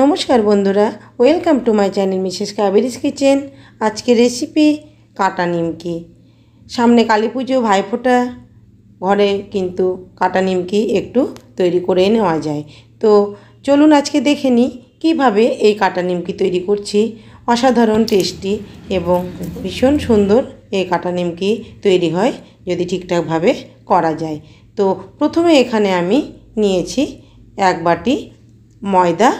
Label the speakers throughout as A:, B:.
A: নমস্কার বন্ধুরা welcome to my channel Mrs Kaberi's kitchen আজকে রেসিপি কাটা নিমকি সামনে কালী পুজো ভাইফোঁটা ঘরে কিন্তু কাটা নিমকি একটু তৈরি করে নেওয়া যায় তো চলুন আজকে দেখে নিই কীভাবে এই কাটা নিমকি তৈরি করছি অসাধারণ টেস্টি এবং ভীষণ সুন্দর এই কাটা নিমকি তৈরি হয় যদি ঠিকঠাকভাবে করা যায় তো প্রথমে এখানে আমি নিয়েছি এক বাটি ময়দা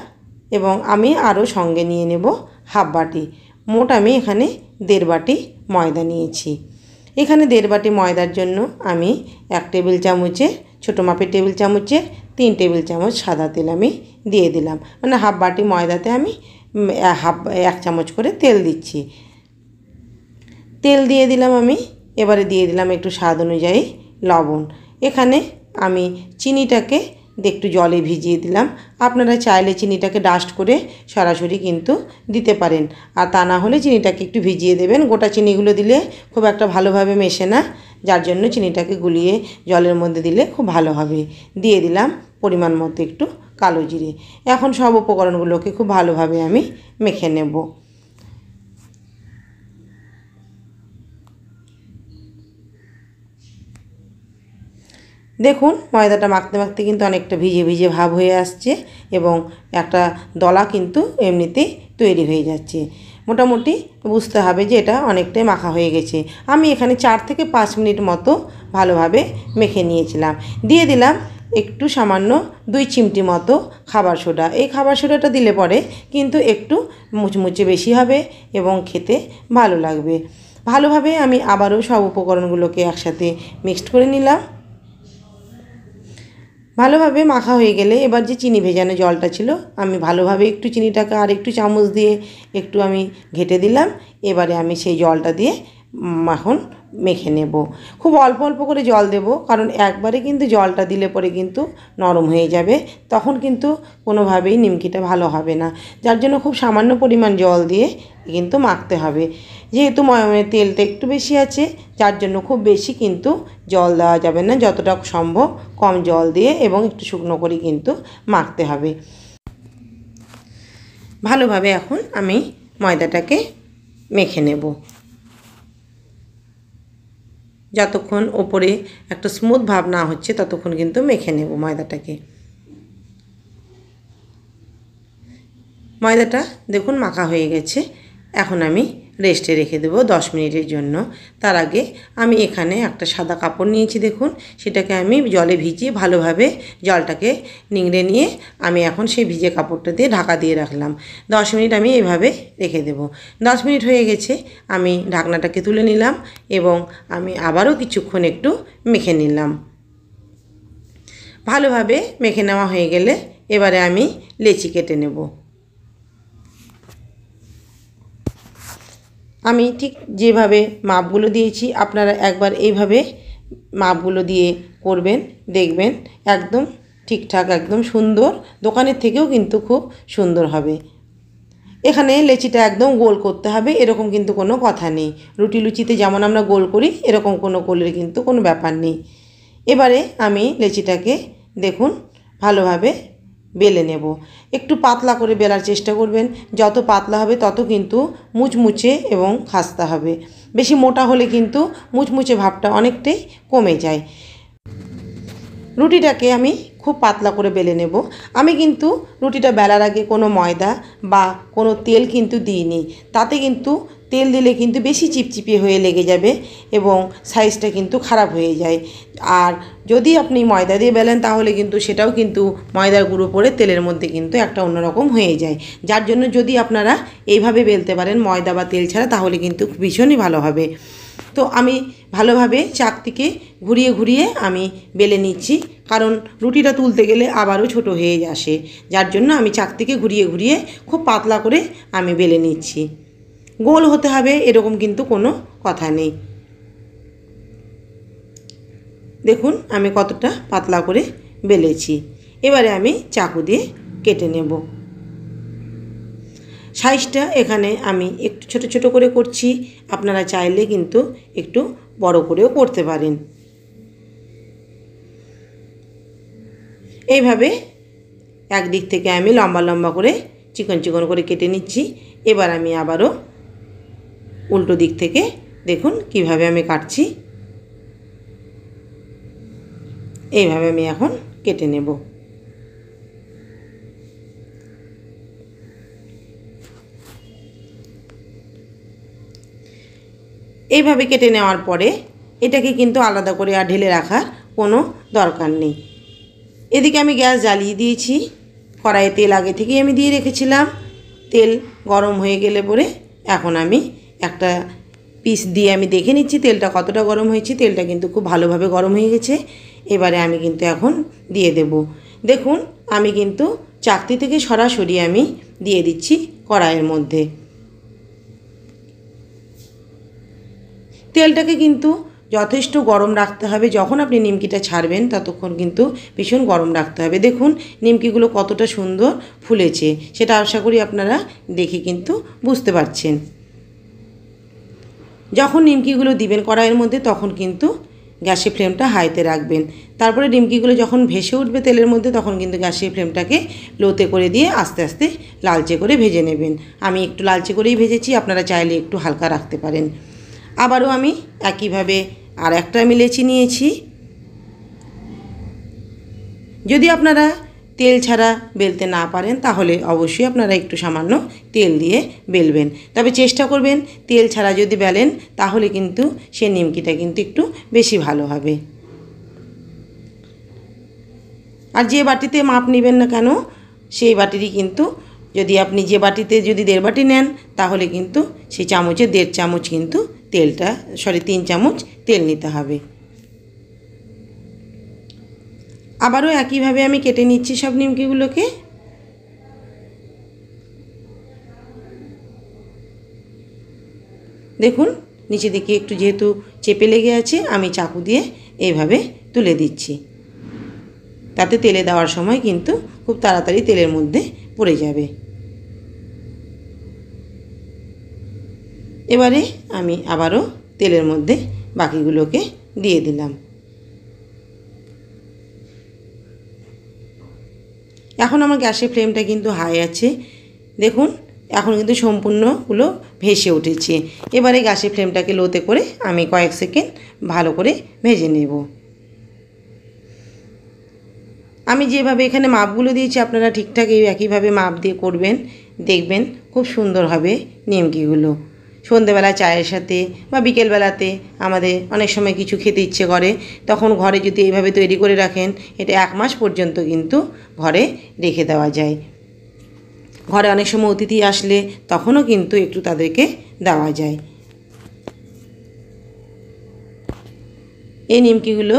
A: এবং আমি আরও সঙ্গে নিয়ে নেব হাফ বাটি মোট আমি এখানে দেড় বাটি ময়দা নিয়েছি এখানে দেড় বাটি ময়দার জন্য আমি এক টেবিল চামচে ছোটো মাপের টেবিল চামচে তিন টেবিল চামচ সাদা তেল আমি দিয়ে দিলাম মানে হাফ বাটি ময়দাতে আমি হাফ এক চামচ করে তেল দিচ্ছি তেল দিয়ে দিলাম আমি এবারে দিয়ে দিলাম একটু স্বাদ অনুযায়ী লবণ এখানে আমি চিনিটাকে একটু জলে ভিজিয়ে দিলাম আপনারা চাইলে চিনিটাকে ডাস্ট করে সরাসরি কিন্তু দিতে পারেন আর তা না হলে চিনিটাকে একটু ভিজিয়ে দেবেন গোটা চিনিগুলো দিলে খুব একটা ভালোভাবে মেশে না যার জন্য চিনিটাকে গুলিয়ে জলের মধ্যে দিলে খুব ভালো হবে দিয়ে দিলাম পরিমাণ মতো একটু কালো জিরে এখন সব উপকরণগুলোকে খুব ভালোভাবে আমি মেখে নেব দেখুন ময়দাটা মাখতে মাখতে কিন্তু অনেকটা ভিজে ভিজে ভাব হয়ে আসছে এবং একটা দলা কিন্তু এমনিতেই তৈরি হয়ে যাচ্ছে মোটামুটি বুঝতে হবে যে এটা অনেকটাই মাখা হয়ে গেছে আমি এখানে চার থেকে পাঁচ মিনিট মতো ভালোভাবে মেখে নিয়েছিলাম দিয়ে দিলাম একটু সামান্য দুই চিমটি মতো খাবার সোডা এই খাবার সোডাটা দিলে পরে কিন্তু একটু মুচমুচে বেশি হবে এবং খেতে ভালো লাগবে ভালোভাবে আমি আবারও সব উপকরণগুলোকে একসাথে মিক্সড করে নিলাম ভালোভাবে মাখা হয়ে গেলে এবার যে চিনি ভেজানো জলটা ছিল আমি ভালোভাবে একটু চিনিটাকে আর একটু চামচ দিয়ে একটু আমি ঘেটে দিলাম এবারে আমি সেই জলটা দিয়ে মাখন মেখে নেব খুব অল্প অল্প করে জল দেব কারণ একবারে কিন্তু জলটা দিলে পরে কিন্তু নরম হয়ে যাবে তখন কিন্তু কোনোভাবেই নিমকিটা ভালো হবে না যার জন্য খুব সামান্য পরিমাণ জল দিয়ে কিন্তু মাখতে হবে যেহেতু তেলটা একটু বেশি আছে যার জন্য খুব বেশি কিন্তু জল দেওয়া যাবে না যতটা সম্ভব কম জল দিয়ে এবং একটু শুকনো করে কিন্তু মাখতে হবে ভালোভাবে এখন আমি ময়দাটাকে মেখে নেব যতক্ষণ ওপরে একটা স্মুথ ভাব না হচ্ছে ততক্ষণ কিন্তু মেখে নেব ময়দাটাকে ময়দাটা দেখুন মাখা হয়ে গেছে এখন আমি রেস্টে রেখে দেবো দশ মিনিটের জন্য তার আগে আমি এখানে একটা সাদা কাপড় নিয়েছি দেখুন সেটাকে আমি জলে ভিজিয়ে ভালোভাবে জলটাকে নিংড়ে নিয়ে আমি এখন সেই ভিজে কাপড়টা দিয়ে ঢাকা দিয়ে রাখলাম দশ মিনিট আমি এভাবে রেখে দেবো দশ মিনিট হয়ে গেছে আমি ঢাকনাটাকে তুলে নিলাম এবং আমি আবারও কিছুক্ষণ একটু মেখে নিলাম ভালোভাবে মেখে নেওয়া হয়ে গেলে এবারে আমি লেচি কেটে নেব আমি ঠিক যেভাবে মাপগুলো দিয়েছি আপনারা একবার এইভাবে মাপগুলো দিয়ে করবেন দেখবেন একদম ঠিকঠাক একদম সুন্দর দোকানের থেকেও কিন্তু খুব সুন্দর হবে এখানে লেচিটা একদম গোল করতে হবে এরকম কিন্তু কোনো কথা নেই রুটি লুচিতে যেমন আমরা গোল করি এরকম কোনো করলে কিন্তু কোনো ব্যাপার নেই এবারে আমি লেচিটাকে দেখুন ভালোভাবে বেলে নেব একটু পাতলা করে বেলার চেষ্টা করবেন যত পাতলা হবে তত কিন্তু মুচমুচে এবং খাস্তে হবে বেশি মোটা হলে কিন্তু মুচমুচে ভাবটা অনেকটাই কমে যায় রুটিটাকে আমি খুব পাতলা করে বেলে নেব আমি কিন্তু রুটিটা বেলার আগে কোনো ময়দা বা কোনো তেল কিন্তু দিইনি তাতে কিন্তু তেল দিলে কিন্তু বেশি চিপচিপি হয়ে লেগে যাবে এবং সাইজটা কিন্তু খারাপ হয়ে যায় আর যদি আপনি ময়দা দিয়ে বেলেন তাহলে কিন্তু সেটাও কিন্তু ময়দার গুঁড়ো পরে তেলের মধ্যে কিন্তু একটা অন্যরকম হয়ে যায় যার জন্য যদি আপনারা এইভাবে বেলতে পারেন ময়দা বা তেল ছাড়া তাহলে কিন্তু ভীষণই ভালো হবে তো আমি ভালোভাবে চাকতিকে ঘুরিয়ে ঘুরিয়ে আমি বেলে নিচ্ছি কারণ রুটিটা তুলতে গেলে আবারও ছোট হয়ে আসে যার জন্য আমি চাকতিকে ঘুরিয়ে ঘুরিয়ে খুব পাতলা করে আমি বেলে নিচ্ছি গোল হতে হবে এরকম কিন্তু কোনো কথা নেই দেখুন আমি কতটা পাতলা করে বেলেছি এবারে আমি চাকু দিয়ে কেটে নেব সাইজটা এখানে আমি একটু ছোট ছোট করে করছি আপনারা চাইলে কিন্তু একটু বড় করেও করতে পারেন এইভাবে একদিক থেকে আমি লম্বা লম্বা করে চিকন চিকন করে কেটে নিচ্ছি এবার আমি আবারও উল্টো দিক থেকে দেখুন কিভাবে আমি কাটছি এইভাবে আমি এখন কেটে নেব এইভাবে কেটে নেওয়ার পরে এটাকে কিন্তু আলাদা করে আর ঢেলে রাখার কোনো দরকার নেই এদিকে আমি গ্যাস জ্বালিয়ে দিয়েছি কড়াইয়ে তেল আগে থেকেই আমি দিয়ে রেখেছিলাম তেল গরম হয়ে গেলে পরে এখন আমি একটা পিস দিয়ে আমি দেখে নিচ্ছি তেলটা কতটা গরম হয়েছে তেলটা কিন্তু খুব ভালোভাবে গরম হয়ে গেছে এবারে আমি কিন্তু এখন দিয়ে দেব দেখুন আমি কিন্তু চাকতি থেকে সরাসরি আমি দিয়ে দিচ্ছি কড়াইয়ের মধ্যে তেলটাকে কিন্তু যথেষ্ট গরম রাখতে হবে যখন আপনি নিমকিটা ছাড়বেন ততক্ষণ কিন্তু ভীষণ গরম রাখতে হবে দেখুন নিমকিগুলো কতটা সুন্দর ফুলেছে সেটা আশা করি আপনারা দেখে কিন্তু বুঝতে পারছেন যখন নিমকিগুলো দিবেন কড়াইয়ের মধ্যে তখন কিন্তু গ্যাসের ফ্লেমটা হাইতে রাখবেন তারপরে ডিমকিগুলো যখন ভেসে উঠবে তেলের মধ্যে তখন কিন্তু গ্যাসের ফ্লেমটাকে লোতে করে দিয়ে আস্তে আস্তে লালচে করে ভেজে নেবেন আমি একটু লালচে করেই ভেজেছি আপনারা চাইলে একটু হালকা রাখতে পারেন আবারও আমি একইভাবে আর একটা মিলেছি নিয়েছি যদি আপনারা তেল ছাড়া বেলতে না পারেন তাহলে অবশ্যই আপনারা একটু সামান্য তেল দিয়ে বেলবেন তবে চেষ্টা করবেন তেল ছাড়া যদি বেলেন তাহলে কিন্তু সে নিমকিটা কিন্তু একটু বেশি ভালো হবে আর যে বাটিতে মাপ নেবেন না কেন সেই বাটিরই কিন্তু যদি আপনি যে বাটিতে যদি দেড় বাটি নেন তাহলে কিন্তু সেই চামচে দেড় চামচ কিন্তু তেলটা সরি তিন চামচ তেল নিতে হবে আবারও একইভাবে আমি কেটে নিচ্ছি সব নিমকিগুলোকে দেখুন নিচে দিকে একটু যেহেতু চেপে লেগে আছে আমি চাকু দিয়ে এইভাবে তুলে দিচ্ছি তাতে তেলে দেওয়ার সময় কিন্তু খুব তাড়াতাড়ি তেলের মধ্যে পড়ে যাবে এবারে আমি আবারও তেলের মধ্যে বাকিগুলোকে দিয়ে দিলাম এখন আমার গ্যাসের ফ্লেমটা কিন্তু হাই আছে দেখুন এখন কিন্তু সম্পূর্ণগুলো ভেসে উঠেছে এবারে গ্যাসের ফ্লেমটাকে লোতে করে আমি কয়েক সেকেন্ড ভালো করে ভেজে নেব আমি যেভাবে এখানে মাপগুলো দিয়েছি আপনারা ঠিকঠাক এই একইভাবে মাপ দিয়ে করবেন দেখবেন খুব সুন্দর হবে নিমকিগুলো সন্ধেবেলা চায়ের সাথে বা বিকেলবেলাতে আমাদের অনেক সময় কিছু খেতে ইচ্ছে করে তখন ঘরে যদি এইভাবে তৈরি করে রাখেন এটা এক মাস পর্যন্ত কিন্তু ঘরে রেখে দেওয়া যায় ঘরে অনেক সময় অতিথি আসলে তখনও কিন্তু একটু তাদেরকে দেওয়া যায় এই নিমকিগুলো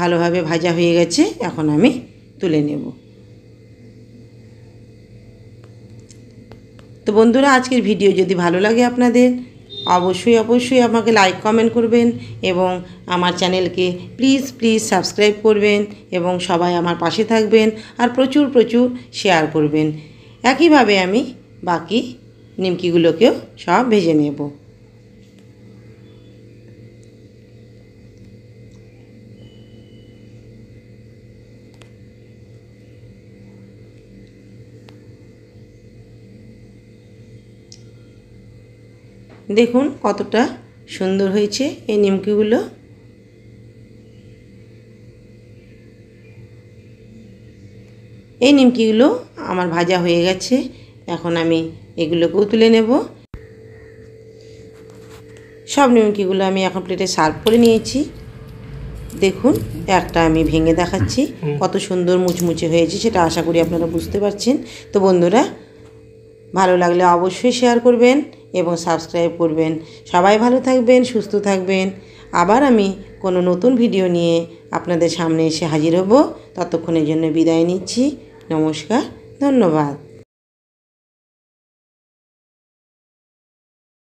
A: ভালোভাবে ভাজা হয়ে গেছে এখন আমি তুলে নেব তো বন্ধুরা আজকের ভিডিও যদি ভালো লাগে আপনাদের অবশ্যই অবশ্যই আমাকে লাইক কমেন্ট করবেন এবং আমার চ্যানেলকে প্লিজ প্লিজ সাবস্ক্রাইব করবেন এবং সবাই আমার পাশে থাকবেন আর প্রচুর প্রচুর শেয়ার করবেন একইভাবে আমি বাকি নিমকিগুলোকেও সব ভেজে নেব দেখুন কতটা সুন্দর হয়েছে এই নিমকিগুলো এই নিমকিগুলো আমার ভাজা হয়ে গেছে এখন আমি এগুলোকেও তুলে নেব সব নিমকিগুলো আমি এখন প্লেটে সার্ভ করে নিয়েছি দেখুন একটা আমি ভেঙে দেখাচ্ছি কত সুন্দর মুচমুচে হয়েছে সেটা আশা করি আপনারা বুঝতে পারছেন তো বন্ধুরা ভালো লাগলে অবশ্যই শেয়ার করবেন এবং সাবস্ক্রাইব করবেন সবাই ভালো থাকবেন সুস্থ থাকবেন আবার আমি কোনো নতুন ভিডিও নিয়ে আপনাদের সামনে এসে হাজির হব ততক্ষণের জন্য বিদায় নিচ্ছি নমস্কার ধন্যবাদ